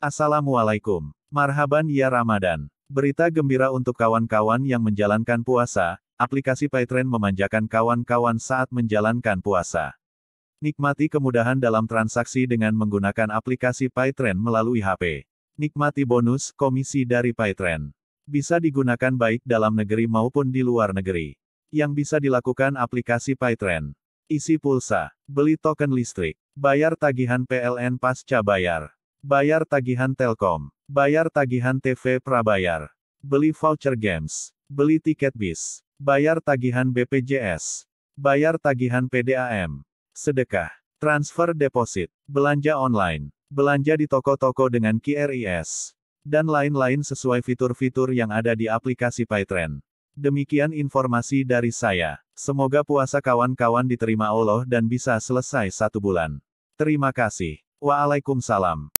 Assalamualaikum. Marhaban ya Ramadan. Berita gembira untuk kawan-kawan yang menjalankan puasa, aplikasi Paytrend memanjakan kawan-kawan saat menjalankan puasa. Nikmati kemudahan dalam transaksi dengan menggunakan aplikasi Paytrend melalui HP. Nikmati bonus komisi dari Paytrend. Bisa digunakan baik dalam negeri maupun di luar negeri. Yang bisa dilakukan aplikasi Paytrend. Isi pulsa. Beli token listrik. Bayar tagihan PLN pasca bayar. Bayar tagihan Telkom. Bayar tagihan TV Prabayar. Beli voucher games. Beli tiket bis. Bayar tagihan BPJS. Bayar tagihan PDAM. Sedekah. Transfer deposit. Belanja online. Belanja di toko-toko dengan QRIS. Dan lain-lain sesuai fitur-fitur yang ada di aplikasi Paytrend. Demikian informasi dari saya. Semoga puasa kawan-kawan diterima Allah dan bisa selesai satu bulan. Terima kasih. Waalaikumsalam.